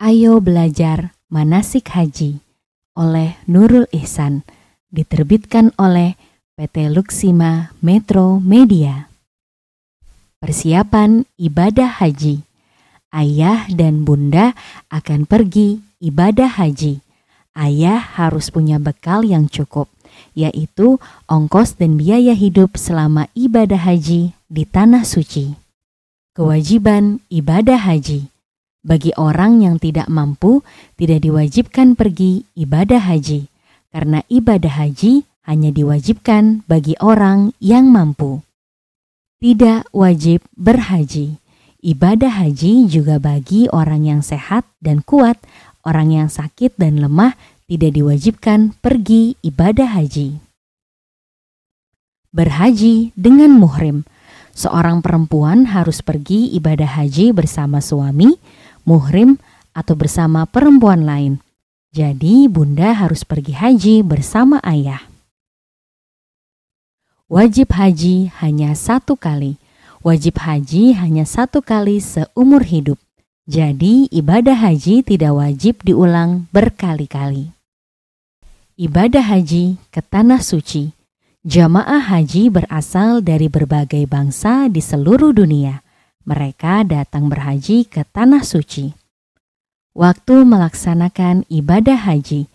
Ayo Belajar Manasik Haji oleh Nurul Ihsan diterbitkan oleh PT Luxima Metro Media. Persiapan ibadah haji. Ayah dan bunda akan pergi ibadah haji. Ayah harus punya bekal yang cukup, yaitu ongkos dan biaya hidup selama ibadah haji di tanah suci. Kewajiban ibadah haji bagi orang yang tidak mampu, tidak diwajibkan pergi ibadah haji, karena ibadah haji hanya diwajibkan bagi orang yang mampu. Tidak wajib berhaji. Ibadah haji juga bagi orang yang sehat dan kuat, orang yang sakit dan lemah tidak diwajibkan pergi ibadah haji. Berhaji dengan muhrim. Seorang perempuan harus pergi ibadah haji bersama suami, muhrim, atau bersama perempuan lain. Jadi, bunda harus pergi haji bersama ayah. Wajib haji hanya satu kali. Wajib haji hanya satu kali seumur hidup. Jadi, ibadah haji tidak wajib diulang berkali-kali. Ibadah haji ke tanah suci. Jamaah haji berasal dari berbagai bangsa di seluruh dunia mereka datang berhaji ke tanah suci. Waktu melaksanakan ibadah haji,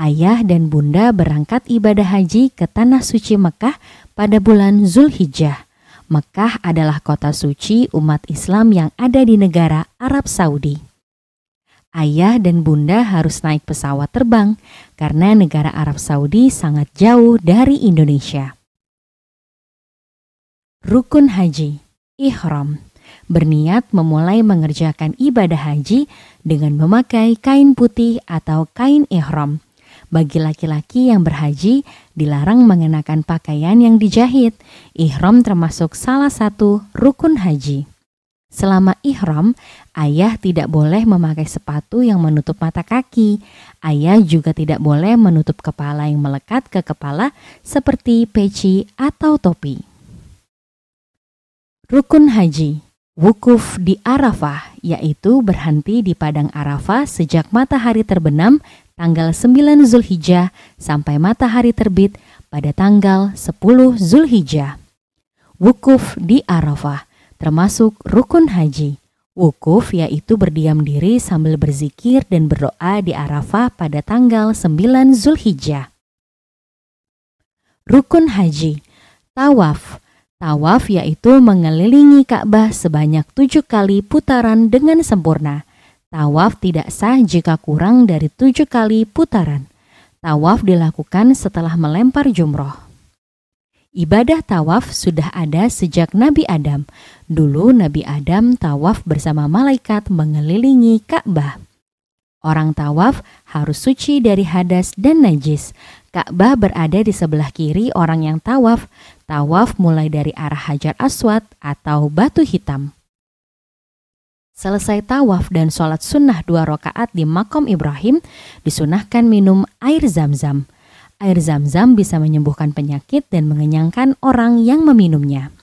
ayah dan bunda berangkat ibadah haji ke tanah suci Mekah pada bulan Zulhijjah. Mekah adalah kota suci umat Islam yang ada di negara Arab Saudi ayah dan bunda harus naik pesawat terbang karena negara Arab Saudi sangat jauh dari Indonesia. Rukun Haji Ihram berniat memulai mengerjakan ibadah haji dengan memakai kain putih atau kain ihram. Bagi laki-laki yang berhaji, dilarang mengenakan pakaian yang dijahit. Ihram termasuk salah satu rukun haji. Selama ihram, ayah tidak boleh memakai sepatu yang menutup mata kaki. Ayah juga tidak boleh menutup kepala yang melekat ke kepala seperti peci atau topi. Rukun Haji wukuf di Arafah, yaitu berhenti di Padang Arafah sejak matahari terbenam tanggal 9 Zulhijjah sampai matahari terbit pada tanggal 10 Zulhijjah. Wukuf di Arafah termasuk rukun haji. Wukuf yaitu berdiam diri sambil berzikir dan berdoa di Arafah pada tanggal 9 Zulhijjah. Rukun haji, tawaf, Tawaf yaitu mengelilingi Ka'bah sebanyak tujuh kali putaran dengan sempurna. Tawaf tidak sah jika kurang dari tujuh kali putaran. Tawaf dilakukan setelah melempar jumroh. Ibadah tawaf sudah ada sejak Nabi Adam. Dulu Nabi Adam tawaf bersama malaikat mengelilingi Ka'bah. Orang tawaf harus suci dari hadas dan najis. Ka'bah berada di sebelah kiri orang yang tawaf, Tawaf mulai dari arah Hajar Aswad atau Batu Hitam. Selesai tawaf dan sholat sunnah dua rakaat di makom Ibrahim, disunahkan minum air zam-zam. Air zam-zam bisa menyembuhkan penyakit dan mengenyangkan orang yang meminumnya.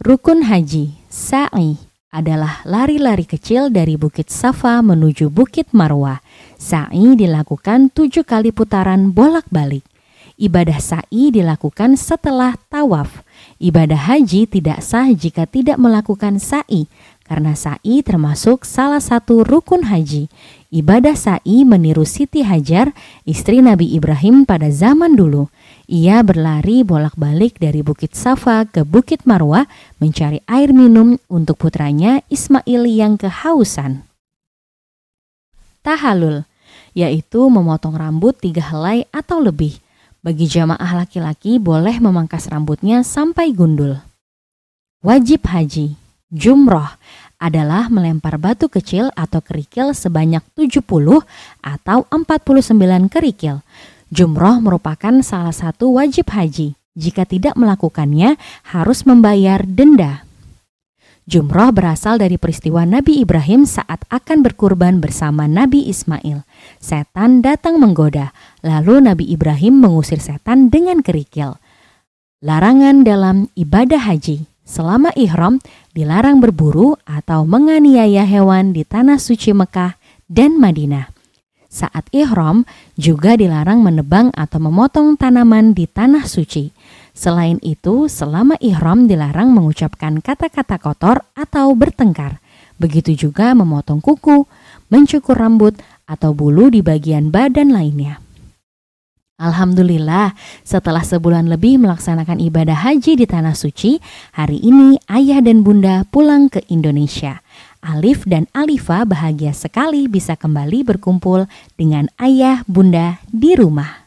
Rukun haji, sa'i, adalah lari-lari kecil dari Bukit Safa menuju Bukit Marwah. Sa'i dilakukan tujuh kali putaran bolak-balik. Ibadah sa'i dilakukan setelah tawaf. Ibadah haji tidak sah jika tidak melakukan sa'i, karena sa'i termasuk salah satu rukun haji. Ibadah sa'i meniru Siti Hajar, istri Nabi Ibrahim pada zaman dulu. Ia berlari bolak-balik dari Bukit Safa ke Bukit Marwah mencari air minum untuk putranya Ismail yang kehausan. Tahalul, yaitu memotong rambut tiga helai atau lebih. Bagi jamaah laki-laki boleh memangkas rambutnya sampai gundul. Wajib haji, jumroh, adalah melempar batu kecil atau kerikil sebanyak 70 atau 49 kerikil. Jumroh merupakan salah satu wajib haji. Jika tidak melakukannya, harus membayar denda. Jumroh berasal dari peristiwa Nabi Ibrahim saat akan berkurban bersama Nabi Ismail. Setan datang menggoda, lalu Nabi Ibrahim mengusir setan dengan kerikil. Larangan dalam ibadah haji selama ihram dilarang berburu atau menganiaya hewan di tanah suci Mekah dan Madinah. Saat ihram juga dilarang menebang atau memotong tanaman di tanah suci. Selain itu, selama ihram dilarang mengucapkan kata-kata kotor atau bertengkar. Begitu juga memotong kuku, mencukur rambut, atau bulu di bagian badan lainnya. Alhamdulillah, setelah sebulan lebih melaksanakan ibadah haji di Tanah Suci, hari ini ayah dan bunda pulang ke Indonesia. Alif dan Alifa bahagia sekali bisa kembali berkumpul dengan ayah bunda di rumah.